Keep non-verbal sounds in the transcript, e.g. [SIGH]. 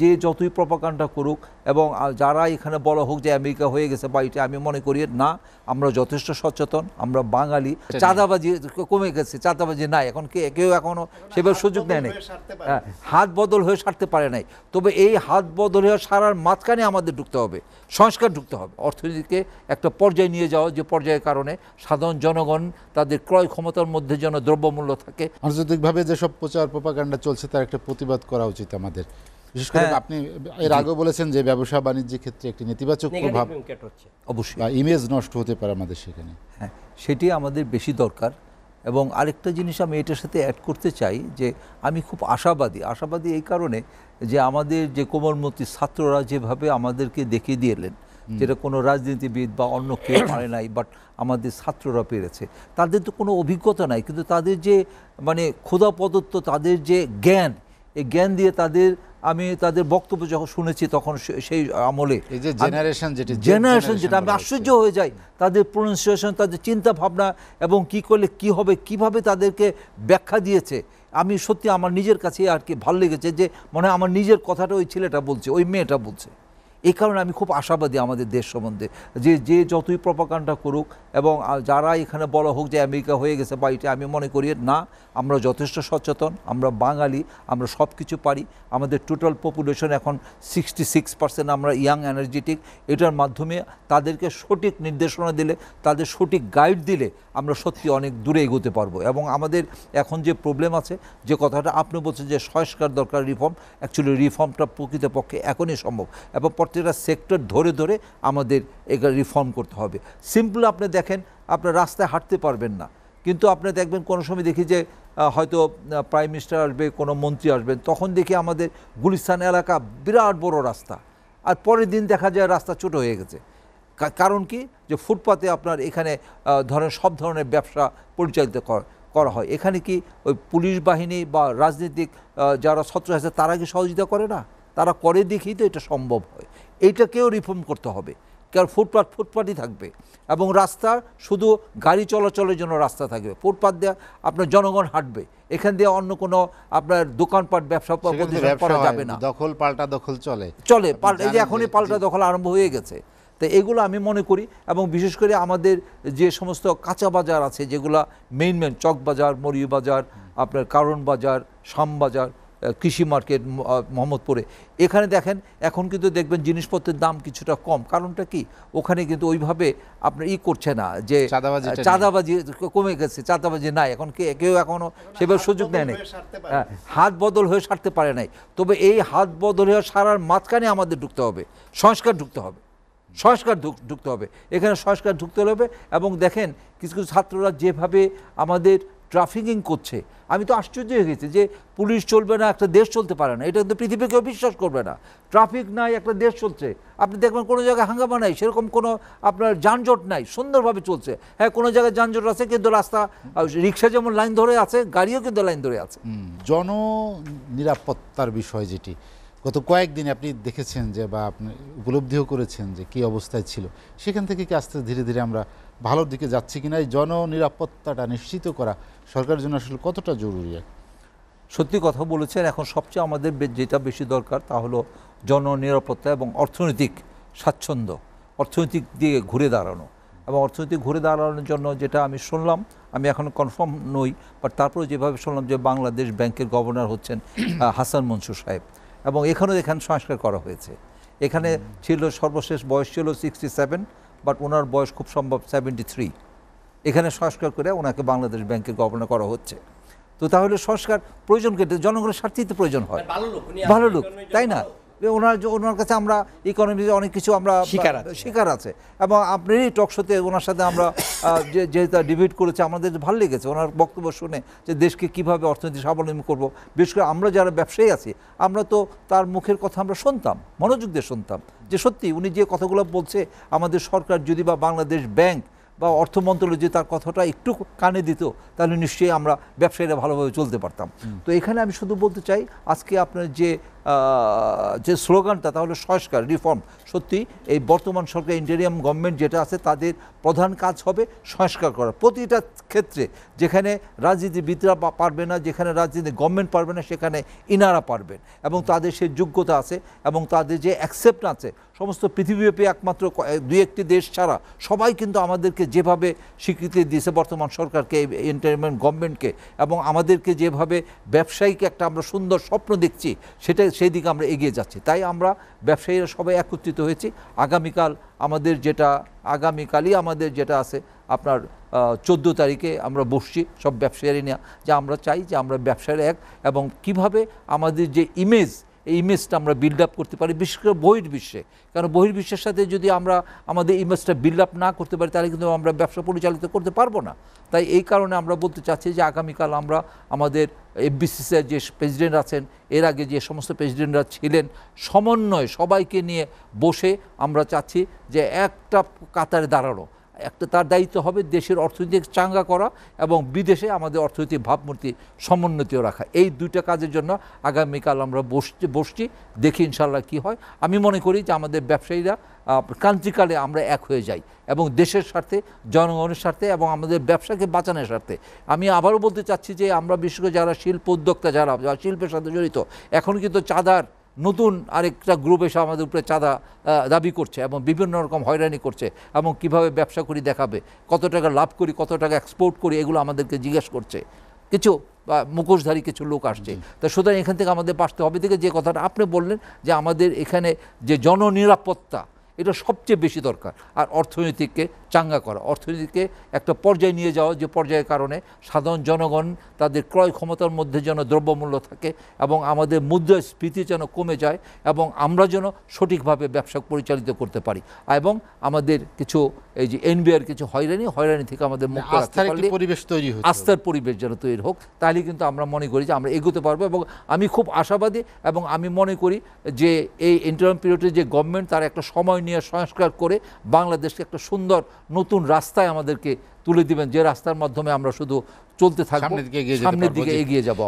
যে যতই প্রপাকাণ্ডা করুক এবং যারা এখানে বলা হোক যে আমেরিকা হয়ে গেছে বা এটা আমি মনে করি না আমরা যথেষ্ট সচেতন আমরা বাঙালি আচ্ছা, চাঁদাবাজি কমে গেছে চাঁদাবাজি নাই এখন কে কেউ এখনও সেভাবে সুযোগ নেয় নাই হ্যাঁ, হাত বদল হয়ে সারতে পারে নাই তবে এই হাত বদল হয়ে সারার মাঝখানে আমাদের ঢুকতে হবে সংস্কার ঢুকতে হবে অর্থনীতিকে একটা পর্যায়ে নিয়ে যাওয়া যে পর্যায়ের কারণে সাধারণ জনগণ তাদের ক্রয় ক্ষমতার মধ্যে যেন দ্রব্যমূল্য থাকে আন্তর্জাতিকভাবে যেসব প্রচার প্রপাকাণ্ডা চলছে তার একটা প্রতিবাদ করা উচিত আমাদের বিশেষ করে হ্যাঁ। আপনি এর আগেও বলেছেন যে ব্যবসা বাণিজ্যের ক্ষেত্রে একটি নেতিবাচক প্রভাব অবশ্যই বা ইমেজ নষ্ট হতে পারে আমাদের সেখানে হ্যাঁ সেটি আমাদের বেশি দরকার এবং আরেকটা জিনিস আমি এটার সাথে অ্যাড করতে চাই যে আমি খুব আশাবাদী আশাবাদী এই কারণে যে আমাদের যে কোমলমতি ছাত্ররা যেভাবে আমাদেরকে দেখিয়ে দিয়েলেন যেটা কোনো রাজনীতিবিদ বা অন্য কেউ [COUGHS] পারে নাই বাট আমাদের ছাত্ররা পেরেছে তাদের তো কোনো অভিজ্ঞতা নাই কিন্তু তাদের যে মানে ক্ষুধাপদত্ত তাদের যে জ্ঞান এই জ্ঞান দিয়ে তাদের আমি তাদের বক্তব্য যখন শুনেছি তখন সেই আমলে জেনারেশন যেটা জেনারেশন যেটা আমি আশ্চর্য হয়ে যাই তাদের প্রনাউন্সিয়েশন তাদের চিন্তা ভাবনা এবং কি করলে কি হবে কিভাবে তাদেরকে ব্যাখ্যা দিয়েছে আমি সত্যি আমার নিজের কাছে আর কি ভাল লেগেছে যে মনে হয় আমার নিজের কথাটা ওই ছেলেটা বলছে ওই মেয়েটা বলছে এই কারণে আমি খুব আশাবাদী আমাদের দেশ সম্বন্ধে যে যে যতই প্রপাকাণ্ডা করুক এবং যারা এখানে বলা হোক যে আমেরিকা হয়ে গেছে বা এটা আমি মনে করি না আমরা যথেষ্ট সচেতন আমরা বাঙালি আমরা সব কিছু পারি আমাদের টোটাল পপুলেশন এখন সিক্সটি সিক্স পার্সেন্ট আমরা ইয়াং এনার্জেটিক এটার মাধ্যমে তাদেরকে সঠিক নির্দেশনা দিলে তাদের সঠিক গাইড দিলে আমরা সত্যি অনেক দূরে এগোতে পারবো এবং আমাদের এখন যে প্রবলেম আছে যে কথাটা আপনি বলছেন যে সংস্কার দরকার রিফর্ম অ্যাকচুয়ালি রিফর্মটা প্রকৃতপক্ষে এখনই সম্ভব এবং প্রত্যেকটা সেক্টর ধরে ধরে আমাদের এগুলো রিফর্ম করতে হবে সিম্পল আপনি দেখেন আপনার রাস্তায় হাঁটতে পারবেন না কিন্তু আপনি দেখবেন কোনো সময় দেখি যে হয়তো প্রাইম মিনিস্টার আসবে কোনো মন্ত্রী আসবেন তখন দেখি আমাদের গুলিস্তান এলাকা বিরাট বড় রাস্তা আর পরের দিন দেখা যায় রাস্তা ছোট হয়ে গেছে কারণ কি যে ফুটপাতে আপনার এখানে ধরেন সব ধরনের ব্যবসা পরিচালিত করা হয় এখানে কি ওই পুলিশ বাহিনী বা রাজনৈতিক যারা ছত্র আছে তারা কি সহযোগিতা করে না তারা করে দেখেই তো এটা সম্ভব হয় এইটাকেও রিফর্ম করতে হবে কারণ ফুটপাথ ফুটপাথই থাকবে এবং রাস্তা শুধু গাড়ি চলাচলের জন্য রাস্তা থাকবে ফুটপাথ দিয়ে আপনার জনগণ হাঁটবে এখান দিয়ে অন্য কোনো আপনার দোকানপাট ব্যবসা করা যাবে না দখল পাল্টা দখল চলে চলে পাল্টা এই যে এখনই পাল্টা দখল আরম্ভ হয়ে গেছে তো এগুলো আমি মনে করি এবং বিশেষ করে আমাদের যে সমস্ত কাঁচা বাজার আছে যেগুলো মেইন মেন চক বাজার মরিয় বাজার আপনার কারণ বাজার শাম বাজার কৃষি মার্কেট মোহাম্মদপুরে এখানে দেখেন এখন কিন্তু দেখবেন জিনিসপত্রের দাম কিছুটা কম কারণটা কি ওখানে কিন্তু ওইভাবে আপনার ই করছে না যে চাঁদাবাজি কমে গেছে চাঁদাবাজি নাই এখন কে কেউ এখনও সেভাবে সুযোগ নেয় নাই হ্যাঁ, হাত বদল হয়ে সারতে পারে নাই তবে এই হাত বদল হয়ে সারার মাঝখানে আমাদের ঢুকতে হবে সংস্কার ঢুকতে হবে সংস্কার ঢুকতে হবে এখানে সংস্কার ঢুকতে হবে এবং দেখেন কিছু কিছু ছাত্ররা যেভাবে আমাদের ট্রাফিকিং করছে আমি তো আশ্চর্য হয়ে গেছি যে পুলিশ চলবে না একটা দেশ চলতে পারে না এটা কিন্তু পৃথিবীকে বিশ্বাস করবে না ট্রাফিক নাই একটা দেশ চলছে আপনি দেখবেন কোনো জায়গায় হাঙ্গামা নাই সেরকম কোনো আপনার যানজট নাই সুন্দরভাবে চলছে হ্যাঁ কোনো জায়গায় যানজট আছে কিন্তু রাস্তা রিক্সা যেমন লাইন ধরে আছে গাড়িও কিন্তু লাইন ধরে আছে জন নিরাপত্তার বিষয় যেটি গত কয়েকদিন আপনি দেখেছেন যে বা আপনি উপলব্ধিও করেছেন যে কি অবস্থায় ছিল সেখান থেকে কি আস্তে ধীরে ধীরে আমরা ভালোর দিকে যাচ্ছে কিনা এই জননিরাপত্তাটা নিশ্চিত করা সরকারের জন্য আসলে কতটা জরুরি সত্যি কথা বলেছেন এখন সবচেয়ে আমাদের যেটা বেশি দরকার তা হলো জননিরাপত্তা এবং অর্থনৈতিক স্বাচ্ছন্দ্য অর্থনৈতিক দিয়ে ঘুরে দাঁড়ানো এবং অর্থনৈতিক ঘুরে দাঁড়ানোর জন্য যেটা আমি শুনলাম আমি এখন কনফার্ম নই বাট তারপরে যেভাবে শুনলাম যে বাংলাদেশ ব্যাংকের গভর্নর হচ্ছেন হাসান মনসুর সাহেব এবং এখানেও এখানে সংস্কার করা হয়েছে এখানে ছিল সর্বশেষ বয়স ছিল সিক্সটি সেভেন বাট ওনার বয়স খুব সম্ভব সেভেন্টি থ্রি এখানে সংস্কার করে ওনাকে বাংলাদেশ ব্যাংকে গভর্নর করা হচ্ছে তো তাহলে সংস্কার প্রয়োজন জনগণের স্বার্থিত প্রয়োজন হয় ভালো লোক তাই না ওনার ওনার কাছে আমরা ইকোনমি অনেক কিছু আমরা শিকার আছে এবং আপনারই টক শোতে ওনার সাথে আমরা যে যেহেতু ডিবেট করেছে আমাদের ভালো লেগেছে ওনার বক্তব্য শুনে যে দেশকে কিভাবে অর্থনীতি স্বাবলম্বী করব বিশেষ করে আমরা যারা ব্যবসায়ী আছি আমরা তো তার মুখের কথা আমরা শুনতাম মনোযোগ দিয়ে শুনতাম যে সত্যি উনি যে কথাগুলো বলছে আমাদের সরকার যদি বা বাংলাদেশ ব্যাংক বা অর্থ মন্ত্রণালয় যদি তার কথাটা একটু কানে দিত তাহলে নিশ্চয়ই আমরা ব্যবসায়ীরা ভালোভাবে চলতে পারতাম তো এখানে আমি শুধু বলতে চাই আজকে আপনার যে যে স্লোগানটা তাহলে সংস্কার রিফর্ম সত্যি এই বর্তমান সরকার ইন্টেরিয়াম গভর্নমেন্ট যেটা আছে তাদের প্রধান কাজ হবে সংস্কার করা প্রতিটা ক্ষেত্রে যেখানে রাজনীতি রাজনীতিবিদরা পারবে না যেখানে রাজনীতি গভর্নমেন্ট পারবে না সেখানে ইনারা পারবেন এবং তাদের সে যোগ্যতা আছে এবং তাদের যে অ্যাকসেপ্ট আছে সমস্ত পৃথিবীব্যাপী একমাত্র দুই একটি দেশ ছাড়া সবাই কিন্তু আমাদেরকে যেভাবে স্বীকৃতি দিয়েছে বর্তমান সরকারকে এন্টারটেনমেন্ট গভর্নমেন্টকে এবং আমাদেরকে যেভাবে ব্যবসায়ীকে একটা আমরা সুন্দর স্বপ্ন দেখছি সেটা সেই দিকে আমরা এগিয়ে যাচ্ছি তাই আমরা ব্যবসায়ীরা সবাই একত্রিত হয়েছি আগামীকাল আমাদের যেটা আগামীকালই আমাদের যেটা আছে আপনার চোদ্দ তারিখে আমরা বসছি সব ব্যবসায়ীরা নেওয়া যা আমরা চাই যে আমরা ব্যবসায়ীরা এক এবং কিভাবে আমাদের যে ইমেজ এই ইমেজটা আমরা বিল্ড আপ করতে পারি বিশেষ করে বহির্বিশ্বে কারণ বহির্বিশ্বের সাথে যদি আমরা আমাদের ইমেজটা বিল্ড আপ না করতে পারি তাহলে কিন্তু আমরা ব্যবসা পরিচালিত করতে পারবো না তাই এই কারণে আমরা বলতে চাচ্ছি যে আগামীকাল আমরা আমাদের এফবিসিসিআর যে প্রেসিডেন্ট আছেন এর আগে যে সমস্ত প্রেসিডেন্টরা ছিলেন সমন্বয় সবাইকে নিয়ে বসে আমরা চাচ্ছি যে একটা কাতারে দাঁড়ানো একটা তার দায়িত্ব হবে দেশের অর্থনৈতিক চাঙ্গা করা এবং বিদেশে আমাদের অর্থনৈতিক ভাবমূর্তি সমুন্নতিও রাখা এই দুইটা কাজের জন্য আগামীকাল আমরা বসছি বসছি দেখি ইনশাল্লাহ কি হয় আমি মনে করি যে আমাদের ব্যবসায়ীরা ক্রান্তিকালে আমরা এক হয়ে যাই এবং দেশের স্বার্থে জনগণের স্বার্থে এবং আমাদের ব্যবসাকে বাঁচানোর স্বার্থে আমি আবারও বলতে চাচ্ছি যে আমরা বিশেষ করে যারা শিল্প উদ্যোক্তা যারা শিল্পের সাথে জড়িত এখন কিন্তু চাঁদার নতুন আরেকটা গ্রুপ এসে আমাদের উপরে চাঁদা দাবি করছে এবং বিভিন্ন রকম হয়রানি করছে এবং কিভাবে ব্যবসা করি দেখাবে কত টাকা লাভ করি কত টাকা এক্সপোর্ট করি এগুলো আমাদেরকে জিজ্ঞেস করছে কিছু বা মুখোশধারী কিছু লোক আসছে তা সুতরাং এখান থেকে আমাদের বাঁচতে হবে থেকে যে কথাটা আপনি বললেন যে আমাদের এখানে যে জননিরাপত্তা এটা সবচেয়ে বেশি দরকার আর অর্থনীতিকে চাঙ্গা করা অর্থনীতিকে একটা পর্যায়ে নিয়ে যাওয়া যে পর্যায়ের কারণে সাধারণ জনগণ তাদের ক্রয় ক্ষমতার মধ্যে যেন দ্রব্যমূল্য থাকে এবং আমাদের মুদ্রাস্ফীতি যেন কমে যায় এবং আমরা যেন সঠিকভাবে ব্যবসা পরিচালিত করতে পারি এবং আমাদের কিছু এই যে এনবিআর কিছু হয়রানি হয়রানি থেকে আমাদের মুক্ত মানে পরিবেশ তৈরি আস্থার পরিবেশ যেন তৈরি হোক তাহলে কিন্তু আমরা মনে করি যে আমরা এগোতে পারবো এবং আমি খুব আশাবাদী এবং আমি মনে করি যে এই ইন্টারম পিরিয়ডে যে গভর্নমেন্ট তার একটা সময় নিয়ে সংস্কার করে বাংলাদেশকে একটা সুন্দর নতুন রাস্তায় আমাদেরকে তুলে দিবেন যে রাস্তার মাধ্যমে আমরা শুধু চলতে থাকবো সামনের দিকে এগিয়ে যাব